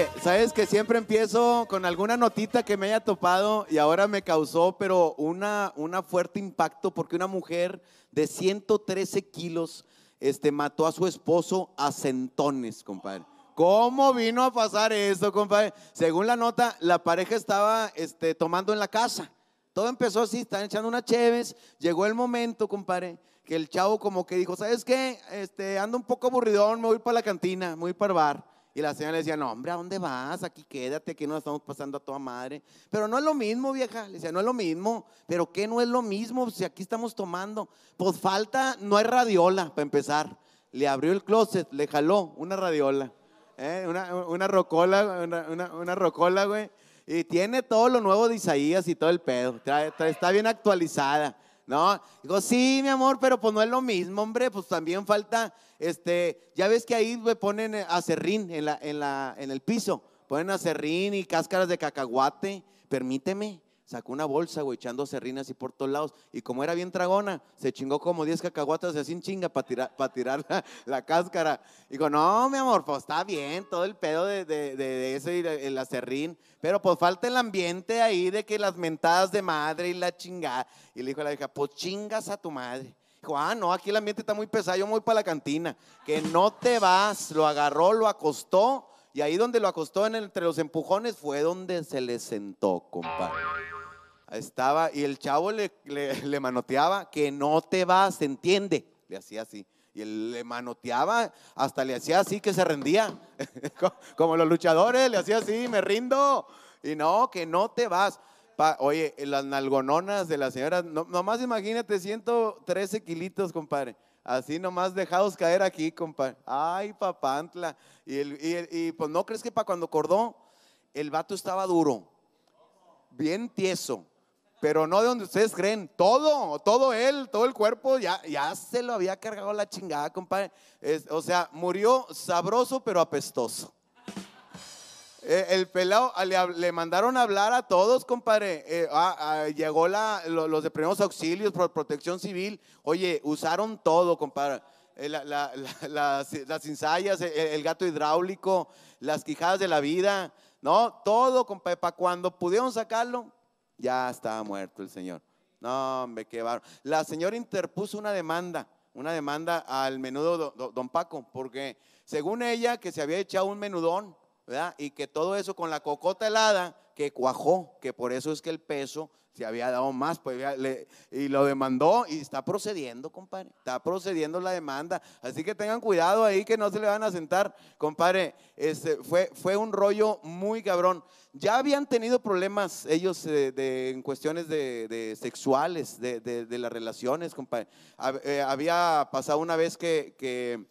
Eh, sabes que siempre empiezo con alguna notita que me haya topado y ahora me causó, pero una, una fuerte impacto porque una mujer de 113 kilos este, mató a su esposo a centones, compadre. ¿Cómo vino a pasar eso, compadre? Según la nota, la pareja estaba este, tomando en la casa. Todo empezó así, están echando unas cheves. Llegó el momento, compadre, que el chavo como que dijo, ¿sabes qué? Este, ando un poco aburridón, me voy para la cantina, me voy para el bar. Y la señora le decía, no, hombre, ¿a dónde vas? Aquí quédate, que nos estamos pasando a toda madre. Pero no es lo mismo, vieja. Le decía, no es lo mismo. Pero ¿qué no es lo mismo si aquí estamos tomando? Pues falta, no hay radiola, para empezar. Le abrió el closet, le jaló una radiola. ¿eh? Una, una, rocola, una, una, rocola, güey. Y tiene todo lo nuevo de Isaías y todo el pedo. está bien actualizada. No, digo, sí, mi amor, pero pues no es lo mismo, hombre, pues también falta, este, ya ves que ahí me ponen acerrín en, la, en, la, en el piso, ponen acerrín y cáscaras de cacahuate, permíteme, Sacó una bolsa, güey, echando serrinas y por todos lados. Y como era bien tragona, se chingó como 10 cacahuatas así en chinga para tirar, tirar la, cáscara cáscara. dijo, no, mi amor, pues está bien, todo el pedo de, ese y el acerrín. Pero pues falta el ambiente ahí de que las mentadas de madre y la chingada. Y le dijo a la hija pues chingas a tu madre. Dijo, ah, no, aquí el ambiente está muy pesado, yo voy para la cantina. Que no te vas. Lo agarró, lo acostó. Y ahí donde lo acostó entre los empujones fue donde se le sentó, compa estaba y el chavo le, le, manoteaba, que no te vas, ¿entiende? Le hacía así. Y él le manoteaba, hasta le hacía así que se rendía. Como los luchadores, le hacía así, me rindo. Y no, que no te vas. oye, las nalgononas de la señora nomás imagínate 113 kilitos, compadre. Así nomás dejados caer aquí, compadre. Ay, papantla. Y, y, el, y pues no crees que para cuando acordó, el vato estaba duro bien tieso, pero no de donde ustedes creen. Todo, todo él, todo el cuerpo, ya, ya se lo había cargado la chingada, compadre. o sea, murió sabroso pero apestoso. E, el pelado ah, le, mandaron a hablar a todos, compadre. Eh, ah, ah, llegó la, los de primeros auxilios, por protección civil. Oye, usaron todo, compadre. Eh, las, las ensayas, el, el gato hidráulico, las quijadas de la vida. No, todo, compadre. Para cuando pudieron sacarlo, ya estaba muerto el señor. No, hombre, qué La señora interpuso una demanda, una demanda al menudo don Paco, porque según ella que se había echado un menudón y que todo eso con la cocota helada que cuajó, que por eso es que el peso se había dado más, pues, y lo demandó y está procediendo, compadre, está procediendo la demanda. Así que tengan cuidado ahí que no se le van a sentar, compadre. Este, fue, fue un rollo muy cabrón. Ya habían tenido problemas ellos eh, en cuestiones de, sexuales, de, de, las relaciones, compadre. Eh, había pasado una vez que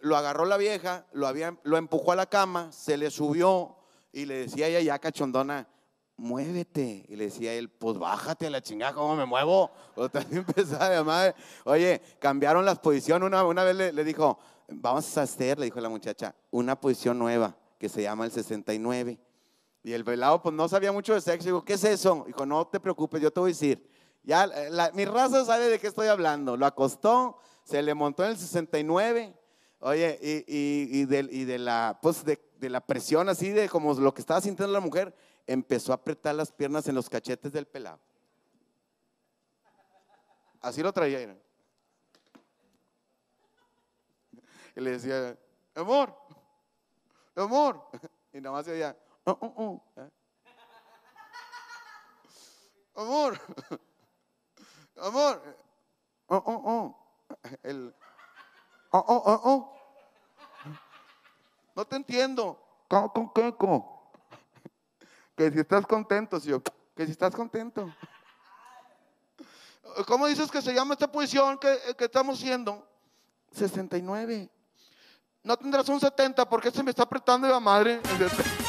lo agarró la vieja, lo, había, lo empujó a la cama, se le subió y le decía ella ya cachondona, muévete. Y le decía él, pues bájate a la chingada, ¿cómo me muevo? O también empezaba madre. Oye, cambiaron las posiciones. Una, vez le, dijo, vamos a hacer, le dijo la muchacha, una posición nueva que se llama el 69. Y el velado, pues no sabía mucho de sexo. Dijo, ¿qué es eso? Dijo, no te preocupes, yo te voy a decir. Ya, mi raza sabe de qué estoy hablando. Lo acostó, se le montó en el 69 Oye, y, y, de, y de, la, pues de, la presión así, de como lo que estaba sintiendo la mujer, empezó a apretar las piernas en los cachetes del pelado. Así lo traía. Y le decía, amor, amor. Y nada más se veía. oh, oh, oh" ¿eh? amor, amor, oh, El, Oh, oh, oh, oh. No te entiendo. ¿Cómo, cómo, cómo? Que si estás contento, si yo, que si estás contento. ¿Cómo dices que se llama esta posición que, estamos haciendo? 69. No tendrás un 70 porque se me está apretando la madre. El